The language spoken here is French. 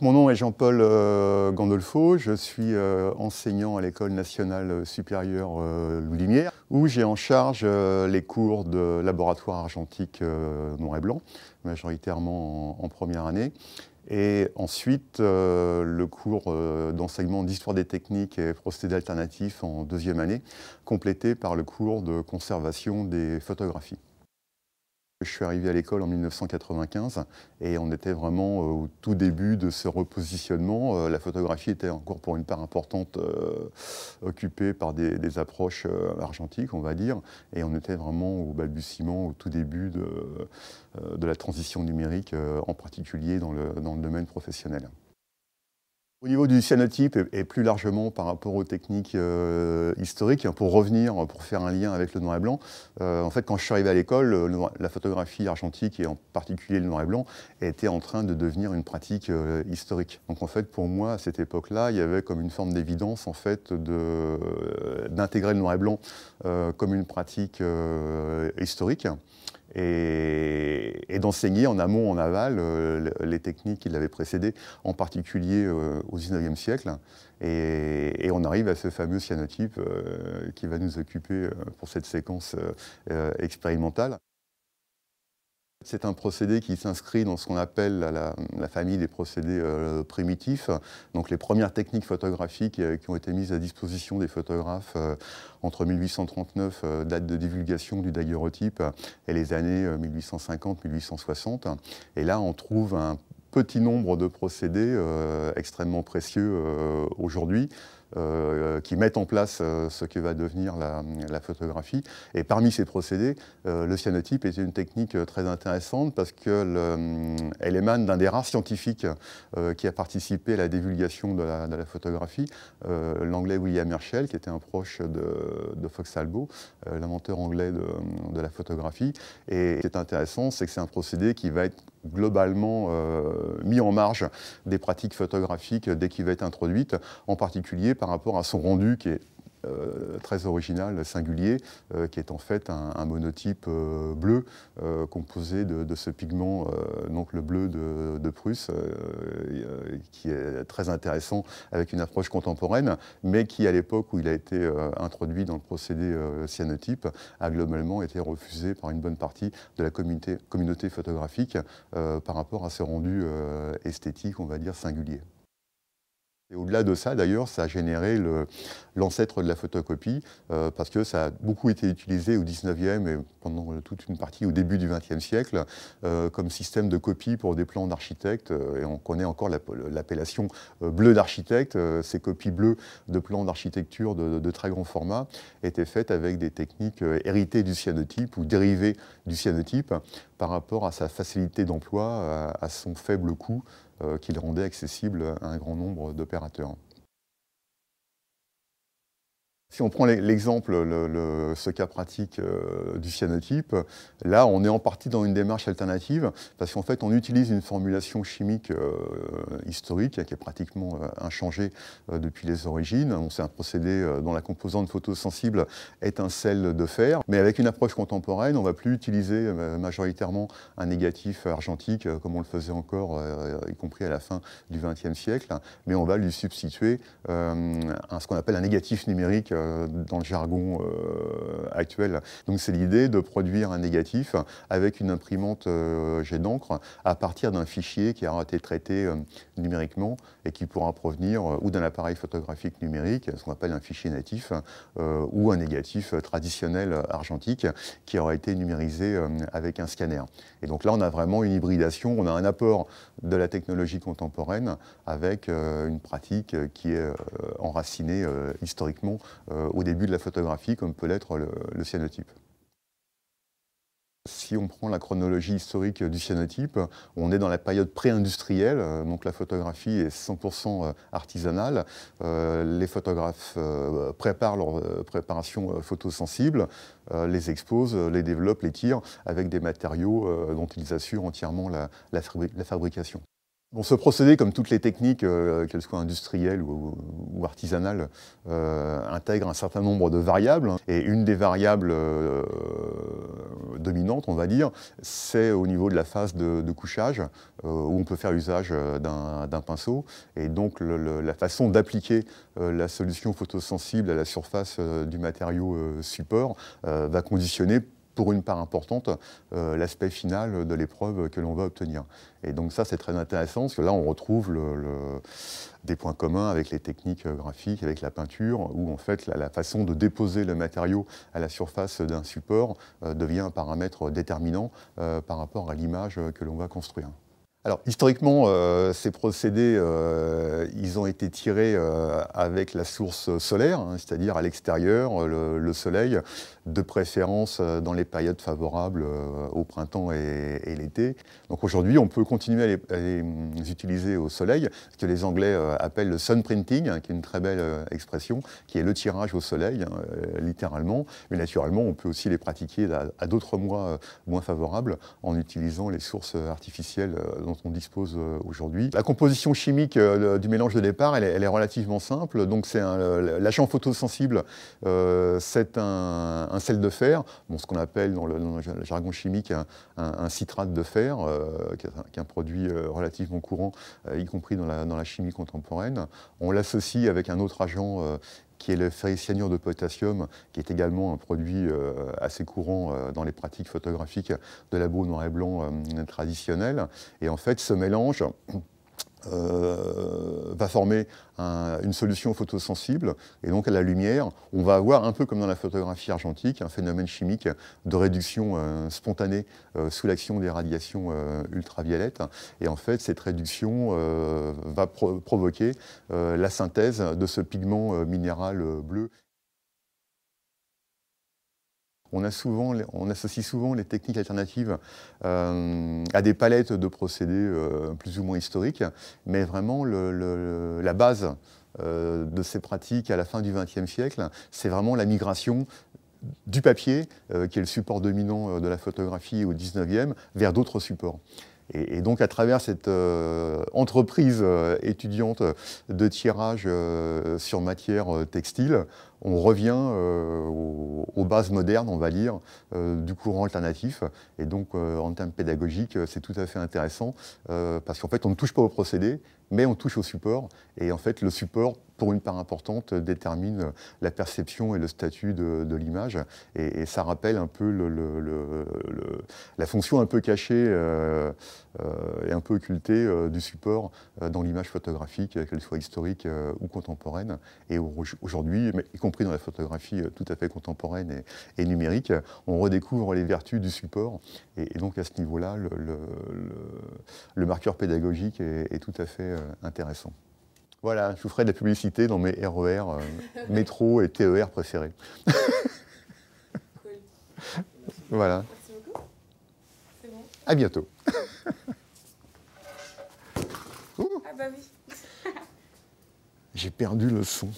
mon nom est Jean-Paul euh, Gandolfo, je suis euh, enseignant à l'École nationale euh, supérieure Lumière, où j'ai en charge les cours de laboratoire argentique noir et blanc, majoritairement en première année, et ensuite le cours d'enseignement d'histoire des techniques et procédés alternatifs en deuxième année, complété par le cours de conservation des photographies. Je suis arrivé à l'école en 1995 et on était vraiment euh, au tout début de ce repositionnement. Euh, la photographie était encore pour une part importante euh, occupée par des, approches argentiques, on va dire, et on était vraiment au balbutiement, au tout début de, la transition numérique, en particulier dans le domaine professionnel. Au niveau du cyanotype et plus largement par rapport aux techniques euh, historiques, hein, pour revenir, pour faire un lien avec le noir et blanc, euh, en fait quand je suis arrivé à l'école, la photographie argentique et en particulier le noir et blanc était en train de devenir une pratique euh, historique. Donc en fait pour moi à cette époque-là, il y avait comme une forme d'évidence en fait d'intégrer le noir et blanc comme une pratique historique et, d'enseigner en amont, en aval, euh, les techniques qui l'avaient précédé, en particulier euh, au XIXe siècle. Et, on arrive à ce fameux cyanotype euh, qui va nous occuper pour cette séquence expérimentale. C'est un procédé qui s'inscrit dans ce qu'on appelle la, famille des procédés euh, primitifs, donc les premières techniques photographiques euh, qui ont été mises à disposition des photographes euh, entre 1839, date de divulgation du daguerreotype, et les années 1850-1860. Et là, on trouve un petit nombre de procédés extrêmement précieux aujourd'hui. Euh, euh, qui mettent en place euh, ce que va devenir la, photographie. Et parmi ces procédés, le cyanotype est une technique très intéressante parce qu'elle émane d'un des rares scientifiques qui a participé à la divulgation de la, photographie, l'anglais William Herschel, qui était un proche de, Fox Albo, l'inventeur anglais de, de, la photographie. Et ce qui est intéressant, c'est que c'est un procédé qui va être globalement euh, mis en marge des pratiques photographiques dès qu'il va être introduite, en particulier par rapport à son rendu qui est euh, très original, singulier, euh, qui est en fait un, monotype euh, bleu composé de, ce pigment, donc le bleu de, Prusse, qui est très intéressant avec une approche contemporaine, mais qui à l'époque où il a été introduit dans le procédé cyanotype a globalement été refusé par une bonne partie de la communauté, communauté photographique par rapport à ce rendu esthétique, on va dire, singulier au-delà de ça, d'ailleurs, ça a généré l'ancêtre de la photocopie, euh, parce que ça a beaucoup été utilisé au 19e et pendant toute une partie au début du 20e siècle, euh, comme système de copie pour des plans d'architectes. Euh, et on connaît encore l'appellation bleu d'architecte. Ces copies bleues de plans d'architecture de, très grand format étaient faites avec des techniques héritées du cyanotype ou dérivées du cyanotype par rapport à sa facilité d'emploi, à son faible coût. Euh, qu'il rendait accessible à un grand nombre d'opérateurs. Si on prend l'exemple, le, ce cas pratique euh, du cyanotype, là on est en partie dans une démarche alternative parce qu'en fait on utilise une formulation chimique euh, historique qui est pratiquement euh, inchangée depuis les origines. C'est un procédé dont la composante photosensible est un sel de fer, mais avec une approche contemporaine, on ne va plus utiliser majoritairement un négatif argentique comme on le faisait encore, y compris à la fin du XXe siècle, mais on va lui substituer ce qu'on appelle un négatif numérique euh, dans le jargon euh, actuel. Donc c'est l'idée de produire un négatif avec une imprimante euh, jet d'encre à partir d'un fichier qui aura été traité numériquement et qui pourra provenir ou d'un appareil photographique numérique, ce qu'on appelle un fichier natif, ou un négatif traditionnel argentique qui aura été numérisé avec un scanner. Et donc là, on a vraiment une hybridation, on a un apport de la technologie contemporaine avec une pratique qui est enracinée historiquement euh, au début de la photographie, comme peut l'être le, cyanotype. Si on prend la chronologie historique du cyanotype, on est dans la période pré-industrielle, euh, donc la photographie est 100% euh, artisanale. les photographes préparent leur préparation photosensibles, les exposent, les développent, les tirent avec des matériaux dont ils assurent entièrement la fabrication. Bon, ce procédé, comme toutes les techniques, euh, qu'elles soient industrielles ou, artisanales, euh, intègre un certain nombre de variables. Et une des variables euh, dominantes, on va dire, c'est au niveau de la phase de, couchage, où on peut faire usage d'un pinceau. Et donc la façon d'appliquer la solution photosensible à la surface du matériau support va conditionner pour une part importante euh, l'aspect final de l'épreuve que l'on va obtenir. Et donc ça, c'est très intéressant, parce que là, on retrouve des points communs avec les techniques graphiques, avec la peinture, où en fait, la, façon de déposer le matériau à la surface d'un support euh, devient un paramètre déterminant euh, par rapport à l'image que l'on va construire. Alors, historiquement, euh, ces procédés, euh, ils ont été tirés euh, avec la source solaire, hein, c'est-à-dire à, l'extérieur, le, soleil, de préférence dans les périodes favorables au printemps et, l'été. Donc aujourd'hui, on peut continuer à les, utiliser au soleil, ce que les Anglais appellent le sun printing, hein, qui est une très belle expression, qui est le tirage au soleil, hein, littéralement. Mais naturellement, on peut aussi les pratiquer à, d'autres mois moins favorables en utilisant les sources artificielles on dispose euh, aujourd'hui. La composition chimique euh, du mélange de départ, elle, est relativement simple. Donc c'est l'agent photosensible, euh, c'est un, sel de fer, bon, ce qu'on appelle dans le, jargon chimique un, citrate de fer, qui est un produit relativement courant, y compris dans la, dans la chimie contemporaine. On l'associe avec un autre agent qui est le ferricyanure de potassium, qui est également un produit euh, assez courant euh, dans les pratiques photographiques de la boue noir et blanc euh, traditionnelle, Et en fait, ce mélange euh, va former une solution photosensible. Et donc, à la lumière, on va avoir, un peu comme dans la photographie argentique, un phénomène chimique de réduction euh, spontanée euh, sous l'action des radiations ultraviolettes. Et en fait, cette réduction va provoquer la synthèse de ce pigment minéral bleu on, associe souvent les techniques alternatives euh, à des palettes de procédés euh, plus ou moins historiques, mais vraiment la base euh, de ces pratiques à la fin du XXe siècle, c'est vraiment la migration du papier, qui est le support dominant de la photographie au XIXe, vers d'autres supports. Et, donc, à travers cette entreprise étudiante de tirage sur matière textile, on revient euh, aux, bases modernes, on va dire, euh, du courant alternatif. Et donc, euh, en termes pédagogiques, c'est tout à fait intéressant parce qu'en fait, on ne touche pas au procédé, mais on touche au support. Et en fait, le support, pour une part importante, détermine la perception et le statut de, l'image. Et, ça rappelle un peu la fonction un peu cachée et un peu occultée du support dans l'image photographique, qu'elle soit historique ou contemporaine. Et aujourd'hui, y dans la photographie euh, tout à fait contemporaine et, numérique, on redécouvre les vertus du support. Et, donc à ce niveau-là, le, marqueur pédagogique est, tout à fait euh, intéressant. Voilà, je vous ferai de la publicité dans mes RER, e euh, métro et TER préférés. Voilà. Merci À bientôt. Ah bah J'ai perdu le son.